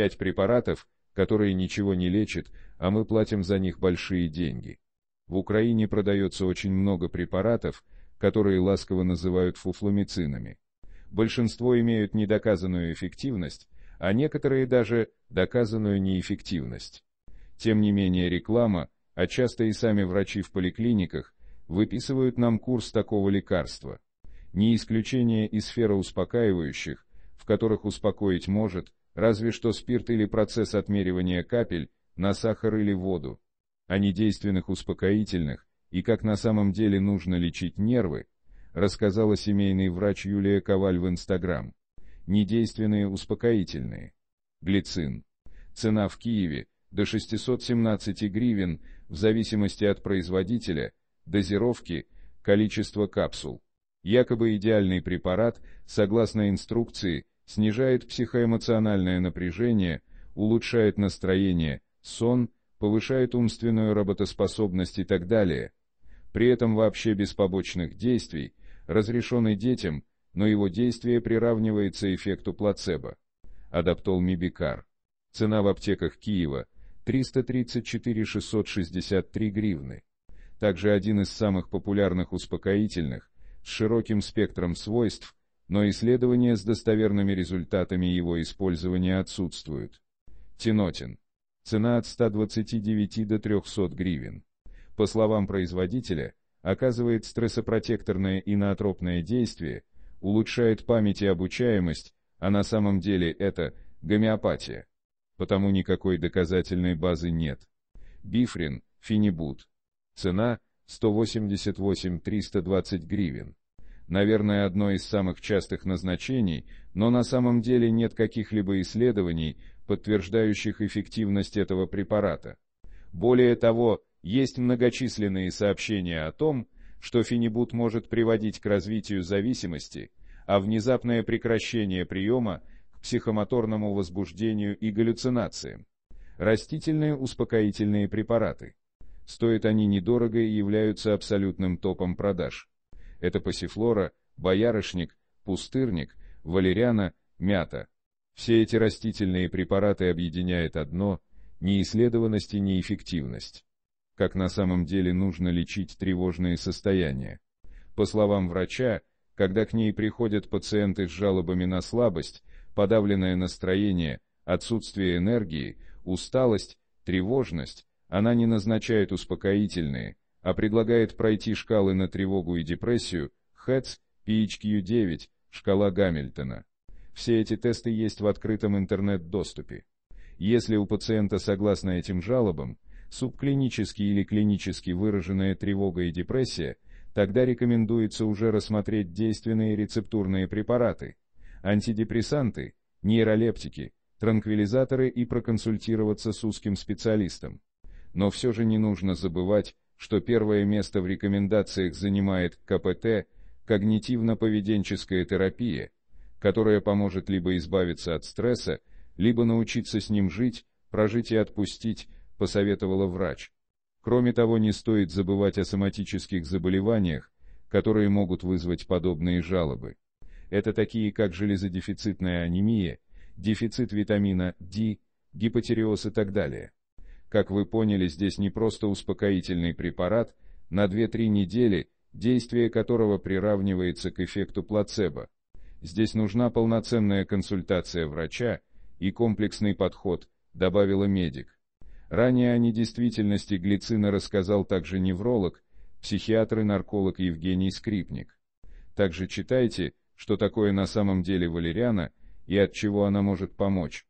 пять препаратов, которые ничего не лечат, а мы платим за них большие деньги. В Украине продается очень много препаратов, которые ласково называют фуфлумицинами. Большинство имеют недоказанную эффективность, а некоторые даже доказанную неэффективность. Тем не менее реклама, а часто и сами врачи в поликлиниках, выписывают нам курс такого лекарства. Не исключение и сфера успокаивающих, в которых успокоить может, Разве что спирт или процесс отмеривания капель на сахар или воду. О а действенных успокоительных и как на самом деле нужно лечить нервы, рассказала семейный врач Юлия Коваль в Инстаграм. Недейственные успокоительные. Глицин. Цена в Киеве до 617 гривен в зависимости от производителя, дозировки, количества капсул. Якобы идеальный препарат, согласно инструкции, снижает психоэмоциональное напряжение, улучшает настроение, сон, повышает умственную работоспособность и так далее. При этом вообще без побочных действий, разрешенный детям, но его действие приравнивается эффекту плацебо. Адаптол Мибикар. Цена в аптеках Киева 334-663 гривны. Также один из самых популярных успокоительных, с широким спектром свойств, но исследования с достоверными результатами его использования отсутствуют. Тинотин. Цена от 129 до 300 гривен. По словам производителя, оказывает стрессопротекторное и иноотропное действие, улучшает память и обучаемость, а на самом деле это гомеопатия. Потому никакой доказательной базы нет. Бифрин, Финибут. Цена 188-320 гривен наверное, одно из самых частых назначений, но на самом деле нет каких-либо исследований, подтверждающих эффективность этого препарата. Более того, есть многочисленные сообщения о том, что фенибут может приводить к развитию зависимости, а внезапное прекращение приема к психомоторному возбуждению и галлюцинациям. Растительные успокоительные препараты. Стоят они недорого и являются абсолютным топом продаж. Это пассифлора, боярышник, пустырник, валериана, мята. Все эти растительные препараты объединяет одно – неисследованность и неэффективность. Как на самом деле нужно лечить тревожные состояния? По словам врача, когда к ней приходят пациенты с жалобами на слабость, подавленное настроение, отсутствие энергии, усталость, тревожность, она не назначает успокоительные, а предлагает пройти шкалы на тревогу и депрессию HETS, PHQ-9, шкала Гамильтона. Все эти тесты есть в открытом интернет-доступе. Если у пациента согласно этим жалобам, субклинически или клинически выраженная тревога и депрессия, тогда рекомендуется уже рассмотреть действенные рецептурные препараты, антидепрессанты, нейролептики, транквилизаторы и проконсультироваться с узким специалистом. Но все же не нужно забывать, что первое место в рекомендациях занимает КПТ – когнитивно-поведенческая терапия, которая поможет либо избавиться от стресса, либо научиться с ним жить, прожить и отпустить, посоветовала врач. Кроме того, не стоит забывать о соматических заболеваниях, которые могут вызвать подобные жалобы. Это такие как железодефицитная анемия, дефицит витамина D, гипотереоз и так далее. Как вы поняли, здесь не просто успокоительный препарат на 2-3 недели, действие которого приравнивается к эффекту плацебо. Здесь нужна полноценная консультация врача и комплексный подход, добавила медик. Ранее о недействительности глицина рассказал также невролог, психиатр и нарколог Евгений Скрипник. Также читайте, что такое на самом деле валериана и от чего она может помочь.